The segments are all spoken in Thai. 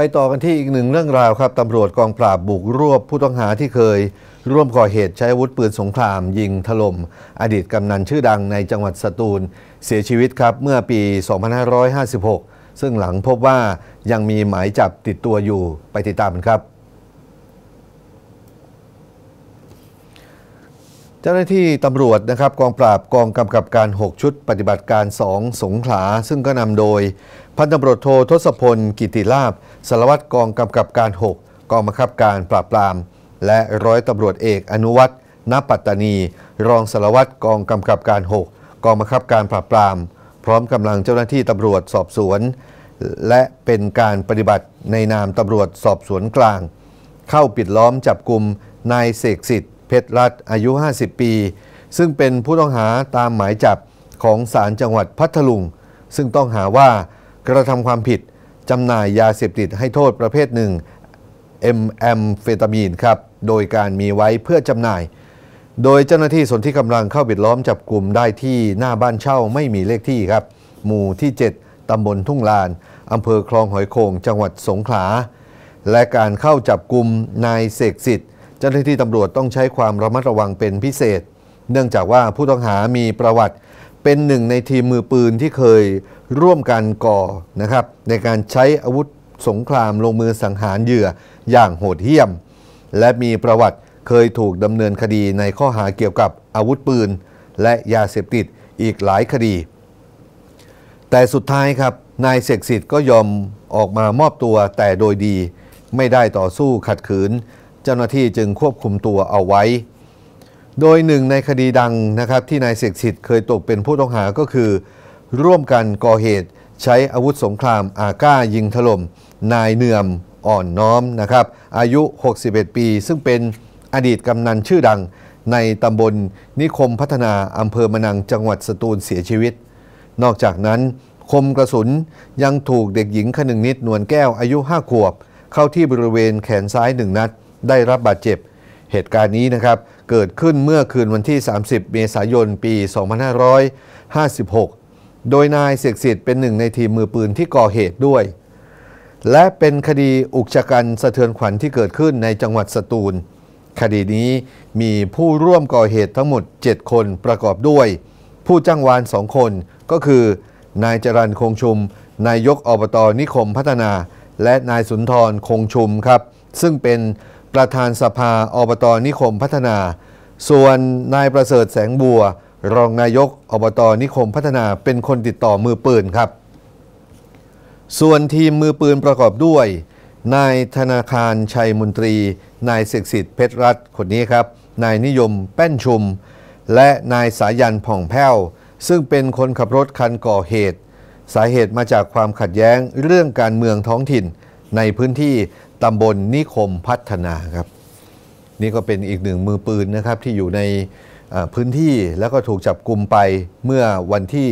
ไปต่อกันที่อีกหนึ่งเรื่องราวครับ ตำรวจกองปราบบุกรวบผู้ต้องหาที่เคย ร่วมก่อเหตุใช้อาวุธปืนสงครามยิงถล่มอดีตกำนันชื่อดังในจังหวัดสตูล เสียชีวิตครับเมื่อปี 2556 ซึ่งหลังพบว่ายังมีหมายจับติดตัวอยู่ไปติดตามกันครับเจ้าหน้าที่ตำรวจนะครับกองปราบกองกำกับการ 6 ชุด ปฏิบัติการ2สงขลาซึ่งก็นำโดยพันตำรวจโททศพลกิติลาบสารวัตรกองกำกับการ 6 กองบังคับการปราบปราม และร้อยตำรวจเอกอนุวัฒน์ปัตตานี รองสารวัตรกองกำกับการ 6 กองบังคับการปราบปราม พร้อมกำลังเจ้าหน้าที่ตำรวจสอบสวน และเป็นการปฏิบัติในนามตำรวจสอบสวนกลาง เข้าปิดล้อมจับกลุ่มนายเสกสิทธิ์เพชรรัตน์อายุ 50 ปี ซึ่งเป็นผู้ต้องหาตามหมายจับของศาลจังหวัดพัทลุงซึ่งต้องหาว่ากระทำความผิดจำหน่ายยาเสพติดให้โทษประเภทหนึ่งเอ็มแอมเฟตามีนครับ โดยการมีไว้เพื่อจำหน่าย โดยเจ้าหน้าที่สนที่กำลังเข้าปิดล้อมจับกลุ่มได้ที่หน้าบ้านเช่าไม่มีเลขที่ครับ หมู่ที่ 7ตำบลทุ่งลานอำเภอคลองหอยโขงจังหวัดสงขลาและการเข้าจับกลุ่มนายเสกสิทธิ์เจ้าหน้าที่ตำรวจต้องใช้ความระมัดระวังเป็นพิเศษ เนื่องจากว่าผู้ต้องหามีประวัติเป็นหนึ่งในทีมมือปืนที่เคยร่วมกันก่อนะครับในการใช้อาวุธสงครามลงมือสังหารเหยื่ออย่างโหดเหี้ยม และมีประวัติเคยถูกดำเนินคดีในข้อหาเกี่ยวกับอาวุธปืน และยาเสพติดอีกหลายคดี แต่สุดท้ายครับนายเสกสิทธิ์ก็ยอมออกมามอบตัวแต่โดยดีไม่ได้ต่อสู้ขัดขืนเจ้าหน้าที่จึงควบคุมตัวเอาไว้ โดยหนึ่งในคดีดังนะครับ ที่นายเสกสิทธิ์เคยตกเป็นผู้ต้องหาก็คือร่วมกันก่อเหตุใช้อาวุธสงครามอาก้ายิงถล่มนายเนื่อมอ่อนน้อมนะครับ อายุ 61 ปี ซึ่งเป็นอดีตกำนันชื่อดังในตำบลนิคมพัฒนาอำเภอมะนังจังหวัดสตูลเสียชีวิต นอกจากนั้นคมกระสุนยังถูกเด็กหญิงคนึงนิดนวลแก้วอายุห้าขวบ เข้าที่บริเวณแขนซ้ายหนึ่งนัดได้รับบาดเจ็บ เหตุการณ์นี้นะครับ เกิดขึ้นเมื่อคืนวันที่ 30 เมษายน ปี 2556 โดยนายเสกสิทธิ์เป็นหนึ่งในทีมมือปืนที่ก่อเหตุด้วย และเป็นคดีอุกชะกันสะเทือนขวัญที่เกิดขึ้นในจังหวัดสตูล คดีนี้มีผู้ร่วมก่อเหตุทั้งหมด 7 คนประกอบด้วย ผู้จ้างวานสองคน ก็คือ นายจรันคงชุม นายยกอบตนิคมพัฒนา และนายสุนทรคงชุมครับ ซึ่งเป็นประธานสภาอบตนิคมพัฒนา ส่วนนายประเสริฐแสงบัว รองนายกอบตนิคมพัฒนาเป็นคนติดต่อมือปืน ครับ ส่วนทีมมือปืนประกอบด้วย นายธนาคารชัยมนตรีนายเสกสิทธิ์เพชรรัตน์คนนี้ครับ นายนิยมแป้นชุม และนายสายันผ่องแพ้วซึ่งเป็นคนขับรถคันก่อเหตุ สาเหตุมาจากความขัดแย้งเรื่องการเมืองท้องถิ่นในพื้นที่ตำบลนนิคมพัฒนาครับนี่ก็เป็นอีกหนึ่งมือปืนนะครับที่อยู่ในพื้นที่แล้วก็ถูกจับกลุ่มไปเมื่อวันที่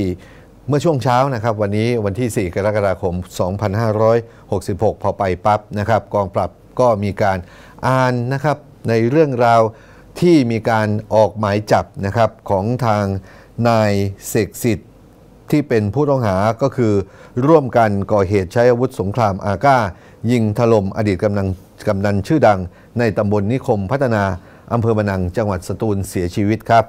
เมื่อช่วงเช้านะครับ วันนี้วันที่ 4 กรกฎาคม 2566พอไปปั๊บนะครับ กองปรับก็มีการอ่านนะครับในเรื่องราวที่มีการออกหมายจับนะครับของทางนายเสกสิทธิ์ที่เป็นผู้ต้องหาก็คือ ร่วมกันก่อเหตุใช้อาวุธสงครามอาก้า ยิงถล่มอดีตกำนันกำนันชื่อดังในตำบลนิคมพัฒนาอำเภอบานังจังหวัดสตูลเสียชีวิตครับ